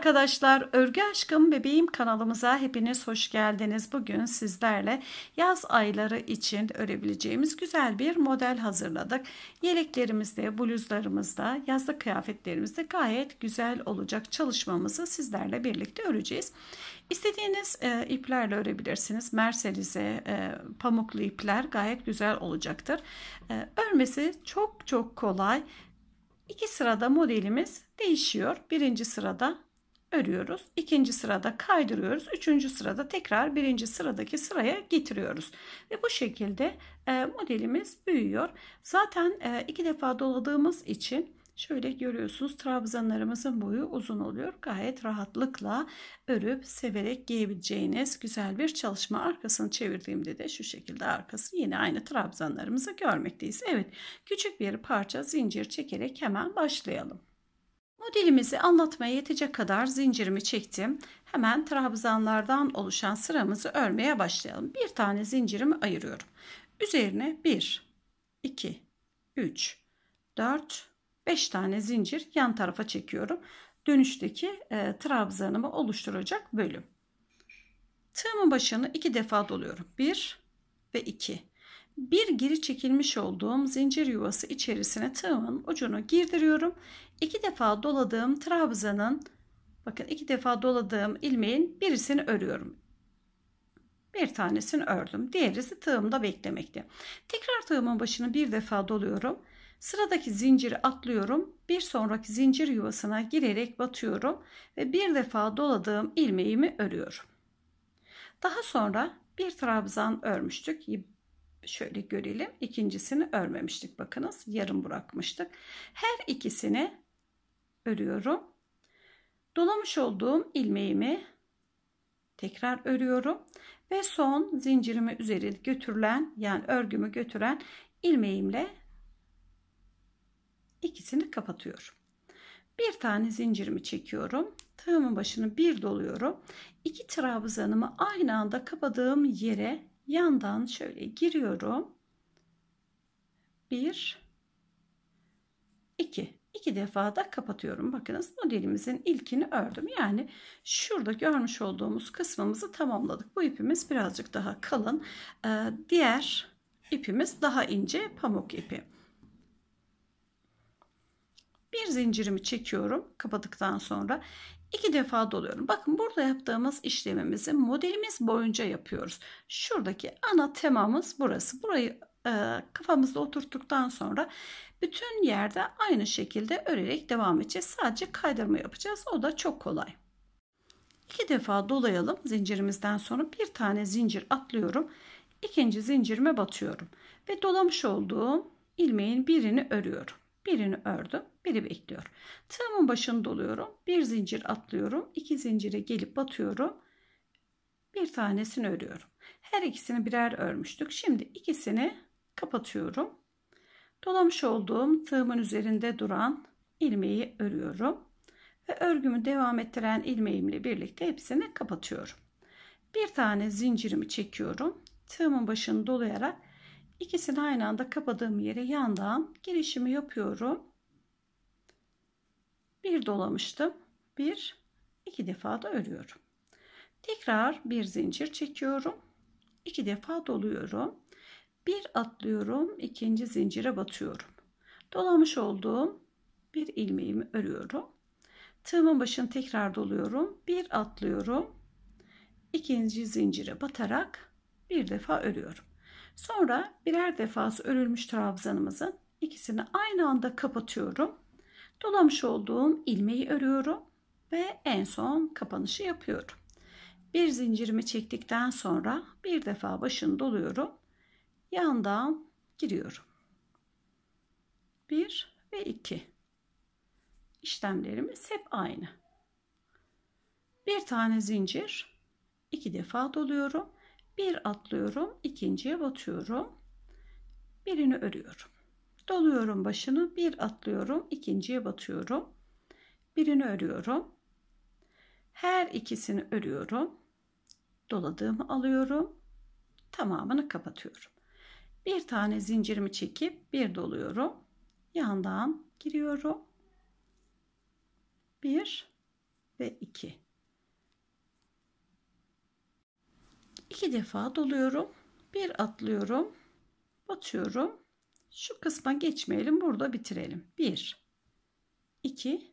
arkadaşlar, Örgü Aşkım Bebeğim kanalımıza hepiniz hoş geldiniz. Bugün sizlerle yaz ayları için örebileceğimiz güzel bir model hazırladık. Yeleklerimizde, bluzlarımızda, yazlık kıyafetlerimizde gayet güzel olacak çalışmamızı sizlerle birlikte öreceğiz. İstediğiniz e, iplerle örebilirsiniz. Merselize, e, pamuklu ipler gayet güzel olacaktır. E, örmesi çok çok kolay. İki sırada modelimiz değişiyor. Birinci sırada örüyoruz. İkinci sırada kaydırıyoruz. Üçüncü sırada tekrar birinci sıradaki sıraya getiriyoruz. Ve bu şekilde e, modelimiz büyüyor. Zaten e, iki defa doladığımız için şöyle görüyorsunuz trabzanlarımızın boyu uzun oluyor. Gayet rahatlıkla örüp severek giyebileceğiniz güzel bir çalışma. Arkasını çevirdiğimde de şu şekilde arkası yine aynı trabzanlarımızı görmekteyiz. Evet küçük bir parça zincir çekerek hemen başlayalım. Modelimizi anlatmaya yetecek kadar zincirimi çektim. Hemen trabzanlardan oluşan sıramızı örmeye başlayalım. Bir tane zincirimi ayırıyorum. Üzerine 1, 2, 3, 4, 5 tane zincir yan tarafa çekiyorum. Dönüşteki e, trabzanımı oluşturacak bölüm. Tığımın başını iki defa doluyorum. 1 ve 2 bir geri çekilmiş olduğum zincir yuvası içerisine tığımın ucunu girdiriyorum. İki defa doladığım trabzanın bakın iki defa doladığım ilmeğin birisini örüyorum. Bir tanesini ördüm. Diğerisi tığımda beklemekte. Tekrar tığımın başını bir defa doluyorum. Sıradaki zinciri atlıyorum. Bir sonraki zincir yuvasına girerek batıyorum ve bir defa doladığım ilmeğimi örüyorum. Daha sonra bir trabzan örmüştük şöyle görelim. ikincisini örmemiştik bakınız. Yarım bırakmıştık. Her ikisini örüyorum. Dolamış olduğum ilmeğimi tekrar örüyorum ve son zincirimi üzeri götürülen yani örgümü götüren ilmeğimle ikisini kapatıyorum. Bir tane zincirimi çekiyorum. Tığımın başını bir doluyorum. iki trabzanımı aynı anda kapadığım yere yandan şöyle giriyorum. 1 2 iki defa da kapatıyorum. Bakınız modelimizin ilkini ördüm. Yani şurada görmüş olduğumuz kısmımızı tamamladık. Bu ipimiz birazcık daha kalın. Ee, diğer ipimiz daha ince pamuk ipi. Bir zincirimi çekiyorum kapadıktan sonra iki defa doluyorum. Bakın burada yaptığımız işlemimizi modelimiz boyunca yapıyoruz. Şuradaki ana temamız burası. Burayı e, kafamızda oturttuktan sonra bütün yerde aynı şekilde örerek devam edeceğiz. Sadece kaydırma yapacağız. O da çok kolay. İki defa dolayalım zincirimizden sonra bir tane zincir atlıyorum. İkinci zincirime batıyorum ve dolamış olduğum ilmeğin birini örüyorum. Birini ördüm, biri bekliyor. Tığımın başını doluyorum. Bir zincir atlıyorum. iki zincire gelip batıyorum. Bir tanesini örüyorum. Her ikisini birer örmüştük. Şimdi ikisini kapatıyorum. Dolamış olduğum tığımın üzerinde duran ilmeği örüyorum. Ve örgümü devam ettiren ilmeğimle birlikte hepsini kapatıyorum. Bir tane zincirimi çekiyorum. Tığımın başını dolayarak İkisini aynı anda kapadığım yere yandan girişimi yapıyorum. Bir dolamıştım. Bir, iki defa da örüyorum. Tekrar bir zincir çekiyorum. iki defa doluyorum. Bir atlıyorum. ikinci zincire batıyorum. Dolamış olduğum bir ilmeğimi örüyorum. Tığımın başını tekrar doluyorum. Bir atlıyorum. ikinci zincire batarak bir defa örüyorum. Sonra birer defası örülmüş trabzanımızın ikisini aynı anda kapatıyorum. Dolamış olduğum ilmeği örüyorum ve en son kapanışı yapıyorum. Bir zincirimi çektikten sonra bir defa başını doluyorum. Yandan giriyorum. 1 ve 2. İşlemlerimiz hep aynı. Bir tane zincir, iki defa doluyorum bir atlıyorum, ikinciye batıyorum. Birini örüyorum. Doluyorum başını, bir atlıyorum, ikinciye batıyorum. Birini örüyorum. Her ikisini örüyorum. Doladığımı alıyorum. Tamamını kapatıyorum. Bir tane zincirimi çekip bir doluyorum. Yandan giriyorum. 1 ve 2 iki defa doluyorum. Bir atlıyorum. Batıyorum. Şu kısma geçmeyelim. Burada bitirelim. 1 2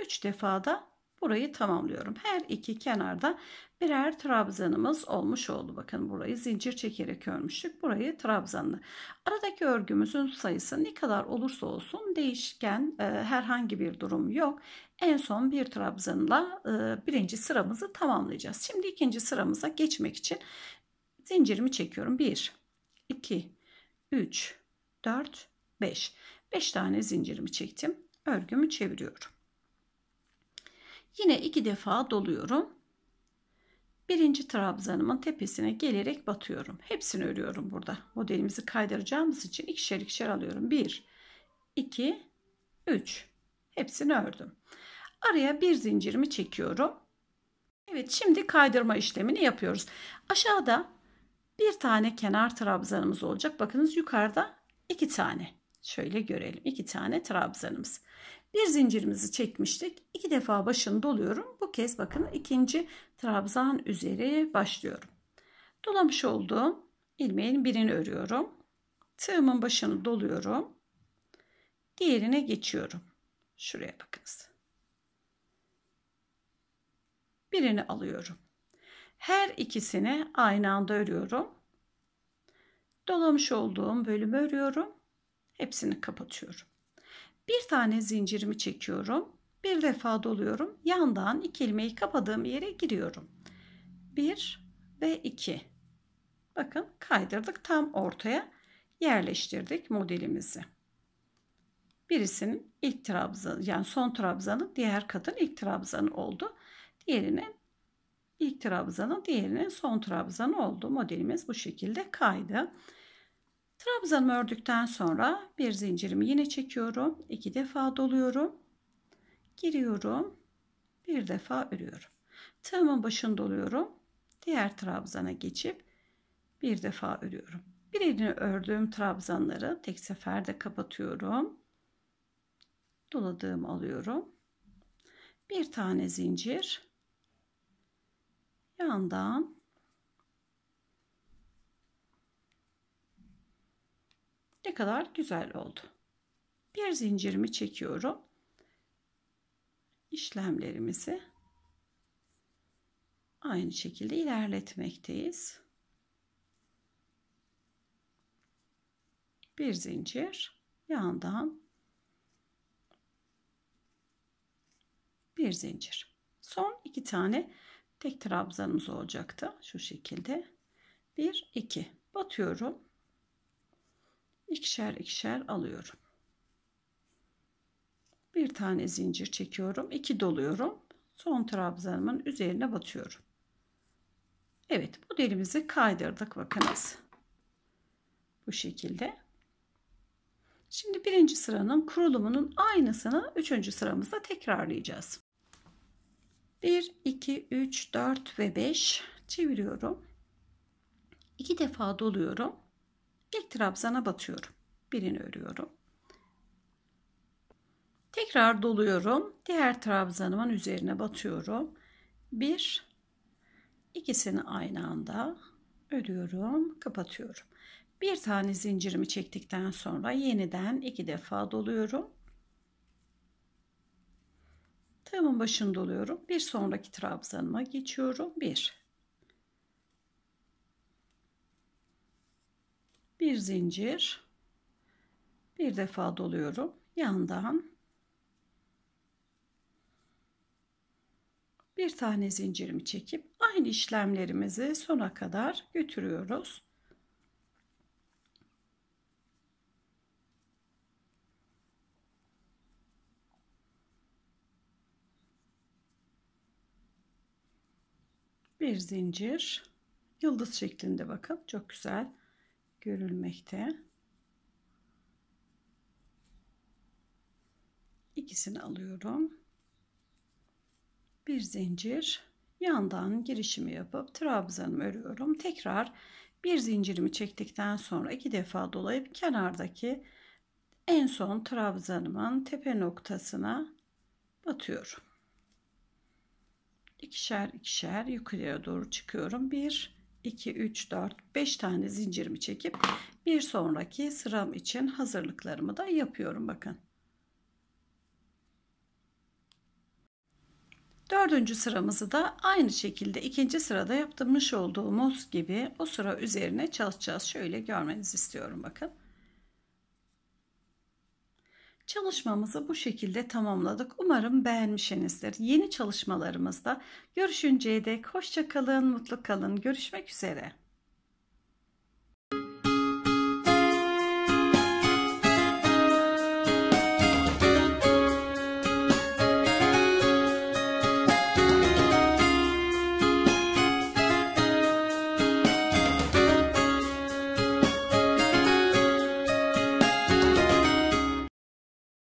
3 defa da burayı tamamlıyorum. Her iki kenarda birer trabzanımız olmuş oldu. Bakın burayı zincir çekerek örmüştük. Burayı trabzanlı. Aradaki örgümüzün sayısı ne kadar olursa olsun değişken e, herhangi bir durum yok. En son bir trabzanla e, birinci sıramızı tamamlayacağız. Şimdi ikinci sıramıza geçmek için zincirimi çekiyorum. 1, 2, 3, 4, 5. 5 tane zincirimi çektim. Örgümü çeviriyorum. Yine iki defa doluyorum. Birinci trabzanımın tepesine gelerek batıyorum. Hepsini örüyorum burada. Modelimizi kaydıracağımız için ikişer ikişer alıyorum. 1, 2, 3. Hepsini ördüm. Araya bir zincirimi çekiyorum. Evet şimdi kaydırma işlemini yapıyoruz. Aşağıda bir tane kenar trabzanımız olacak. Bakınız yukarıda iki tane. Şöyle görelim. iki tane trabzanımız. Bir zincirimizi çekmiştik. İki defa başını doluyorum. Bu kez bakın ikinci trabzan üzeri başlıyorum. Dolamış olduğum ilmeğin birini örüyorum. Tığımın başını doluyorum. Diğerine geçiyorum. Şuraya bakınız. Birini alıyorum. Her ikisini aynı anda örüyorum. Dolamış olduğum bölümü örüyorum. Hepsini kapatıyorum. Bir tane zincirimi çekiyorum. Bir defa doluyorum. Yandan iki ilmeği kapadığım yere giriyorum. 1 ve 2. Bakın kaydırdık tam ortaya yerleştirdik modelimizi. Birisinin ilk trabzanı yani son trabzanı diğer katın ilk trabzanı oldu. Diğerinin ilk trabzanı diğerinin son trabzanı oldu. Modelimiz bu şekilde kaydı. Trabzanımı ördükten sonra bir zincirimi yine çekiyorum. iki defa doluyorum. Giriyorum. Bir defa örüyorum. Tığımın başını doluyorum. Diğer trabzana geçip bir defa örüyorum. Birini ördüğüm trabzanları tek seferde kapatıyorum. Doladığım alıyorum. Bir tane zincir. Yandan Ne kadar güzel oldu. Bir zincirimi çekiyorum. İşlemlerimizi aynı şekilde ilerletmekteyiz. Bir zincir yandan bir zincir. Son iki tane tek trabzanımız olacaktı. Şu şekilde. Bir, iki. batıyorum ikişer ikişer alıyorum. Bir tane zincir çekiyorum. iki doluyorum. Son trabzanımın üzerine batıyorum. Evet bu delimizi kaydırdık bakınız. Bu şekilde. Şimdi birinci sıranın kurulumunun aynısını üçüncü sıramızda tekrarlayacağız. 1, 2, 3, 4 ve 5 çeviriyorum. 2 defa doluyorum. İlk trabzana batıyorum. Birini örüyorum. Tekrar doluyorum. Diğer trabzanımın üzerine batıyorum. Bir, ikisini aynı anda örüyorum, kapatıyorum. Bir tane zincirimi çektikten sonra yeniden iki defa doluyorum. Tığımın başını doluyorum. Bir sonraki trabzanıma geçiyorum. Bir, bir zincir bir defa doluyorum yandan bir tane zincirimi çekip aynı işlemlerimizi sona kadar götürüyoruz. bir zincir yıldız şeklinde bakın çok güzel görülmekte. İkisini alıyorum. Bir zincir yandan girişimi yapıp trabzanımı örüyorum. Tekrar bir zincirimi çektikten sonra iki defa dolayıp kenardaki en son trabzanımın tepe noktasına batıyorum. İkişer ikişer yukarıya doğru çıkıyorum. Bir 2, 3, 4, 5 tane zincirimi çekip bir sonraki sıram için hazırlıklarımı da yapıyorum bakın. Dördüncü sıramızı da aynı şekilde ikinci sırada yaptırmış olduğumuz gibi o sıra üzerine çalışacağız. Şöyle görmenizi istiyorum bakın. Çalışmamızı bu şekilde tamamladık. Umarım beğenmişsinizdir. Yeni çalışmalarımızda görüşünceye dek hoşça kalın, mutlu kalın. Görüşmek üzere.